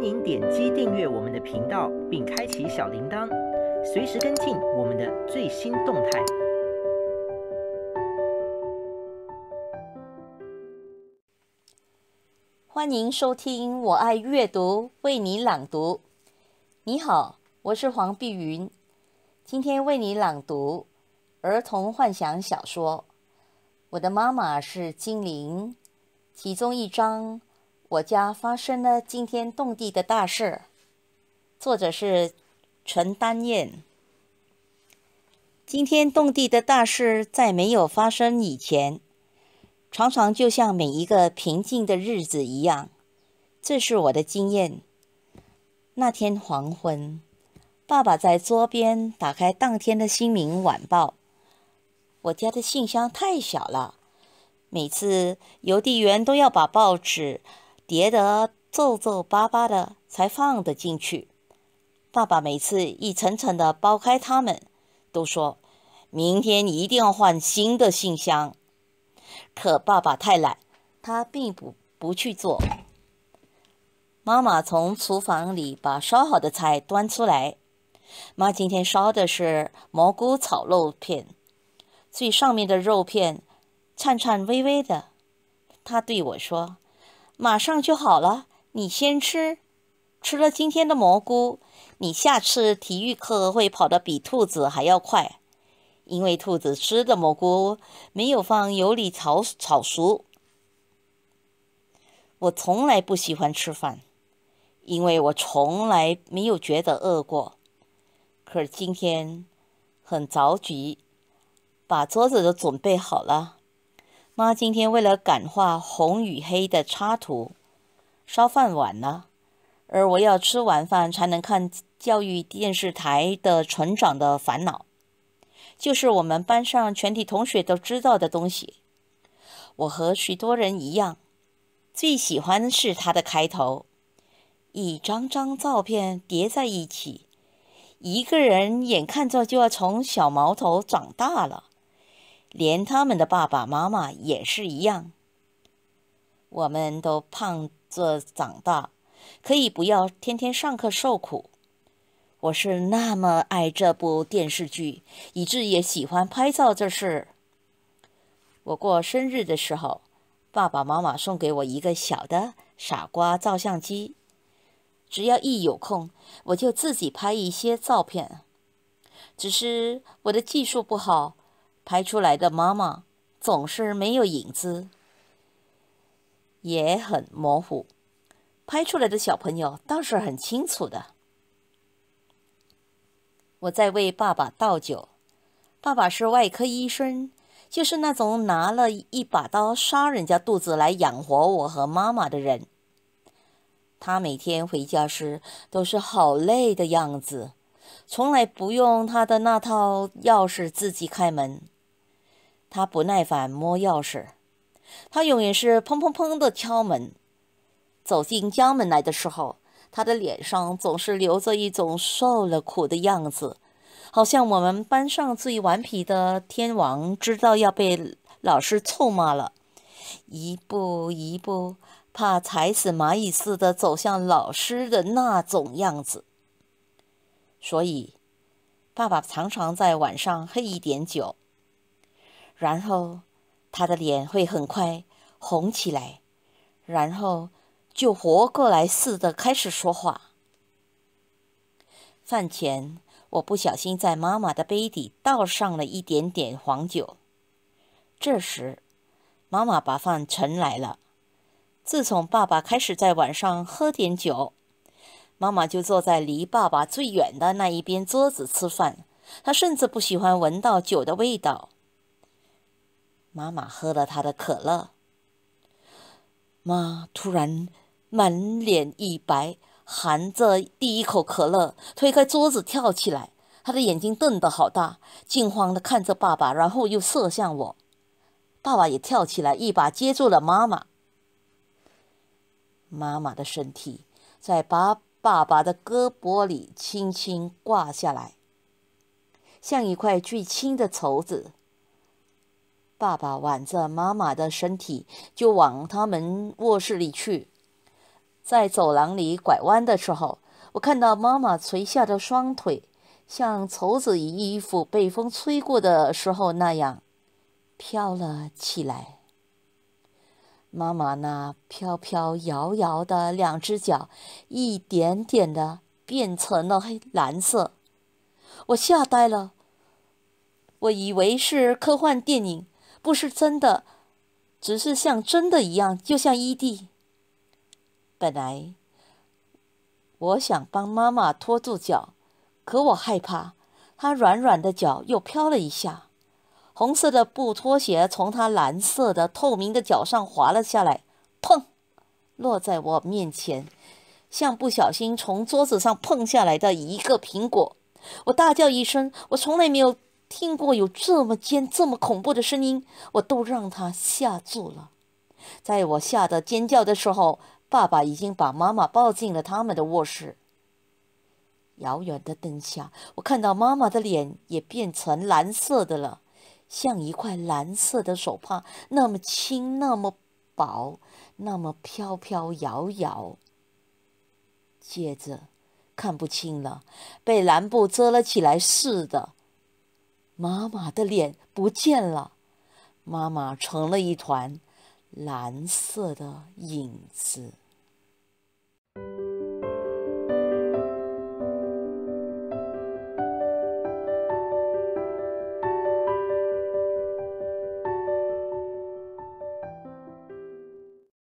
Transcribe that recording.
欢迎点击订阅我们的频道，并开启小铃铛，随时跟进我们的最新动态。欢迎收听《我爱阅读》为你朗读。你好，我是黄碧云，今天为你朗读儿童幻想小说《我的妈妈是精灵》，其中一章。我家发生了惊天动地的大事，作者是陈丹燕。惊天动地的大事在没有发生以前，常常就像每一个平静的日子一样，这是我的经验。那天黄昏，爸爸在桌边打开当天的《新民晚报》。我家的信箱太小了，每次邮递员都要把报纸。叠得皱皱巴巴的，才放得进去。爸爸每次一层层的剥开，它们都说：“明天一定要换新的信箱。”可爸爸太懒，他并不不去做。妈妈从厨房里把烧好的菜端出来。妈今天烧的是蘑菇炒肉片，最上面的肉片颤颤巍巍的。她对我说。马上就好了，你先吃。吃了今天的蘑菇，你下次体育课会跑得比兔子还要快，因为兔子吃的蘑菇没有放油里炒炒熟。我从来不喜欢吃饭，因为我从来没有觉得饿过。可是今天很着急，把桌子都准备好了。妈今天为了感化红与黑的插图，烧饭晚了，而我要吃完饭才能看教育电视台的《成长的烦恼》，就是我们班上全体同学都知道的东西。我和许多人一样，最喜欢是它的开头，一张张照片叠在一起，一个人眼看着就要从小毛头长大了。连他们的爸爸妈妈也是一样。我们都胖着长大，可以不要天天上课受苦。我是那么爱这部电视剧，以致也喜欢拍照这事。我过生日的时候，爸爸妈妈送给我一个小的傻瓜照相机。只要一有空，我就自己拍一些照片。只是我的技术不好。拍出来的妈妈总是没有影子，也很模糊。拍出来的小朋友倒是很清楚的。我在为爸爸倒酒，爸爸是外科医生，就是那种拿了一把刀，杀人家肚子来养活我和妈妈的人。他每天回家时都是好累的样子，从来不用他的那套钥匙自己开门。他不耐烦摸钥匙，他永远是砰砰砰的敲门。走进家门来的时候，他的脸上总是留着一种受了苦的样子，好像我们班上最顽皮的天王知道要被老师臭骂了，一步一步怕踩死蚂蚁似的走向老师的那种样子。所以，爸爸常常在晚上喝一点酒。然后，他的脸会很快红起来，然后就活过来似的开始说话。饭前，我不小心在妈妈的杯底倒上了一点点黄酒。这时，妈妈把饭盛来了。自从爸爸开始在晚上喝点酒，妈妈就坐在离爸爸最远的那一边桌子吃饭。她甚至不喜欢闻到酒的味道。妈妈喝了他的可乐，妈突然满脸一白，含着第一口可乐，推开桌子跳起来，她的眼睛瞪得好大，惊慌的看着爸爸，然后又射向我。爸爸也跳起来，一把接住了妈妈。妈妈的身体在爸爸爸的胳膊里轻轻挂下来，像一块最轻的绸子。爸爸挽着妈妈的身体，就往他们卧室里去。在走廊里拐弯的时候，我看到妈妈垂下的双腿，像绸子衣服被风吹过的时候那样飘了起来。妈妈那飘飘摇摇的两只脚，一点点的变成了黑蓝色。我吓呆了，我以为是科幻电影。不是真的，只是像真的一样。就像伊蒂，本来我想帮妈妈拖住脚，可我害怕她软软的脚又飘了一下，红色的布拖鞋从她蓝色的透明的脚上滑了下来，砰，落在我面前，像不小心从桌子上碰下来的一个苹果。我大叫一声，我从来没有。听过有这么尖、这么恐怖的声音，我都让他吓住了。在我吓得尖叫的时候，爸爸已经把妈妈抱进了他们的卧室。遥远的灯下，我看到妈妈的脸也变成蓝色的了，像一块蓝色的手帕，那么轻，那么薄，那么飘飘摇摇。接着，看不清了，被蓝布遮了起来似的。妈妈的脸不见了，妈妈成了一团蓝色的影子。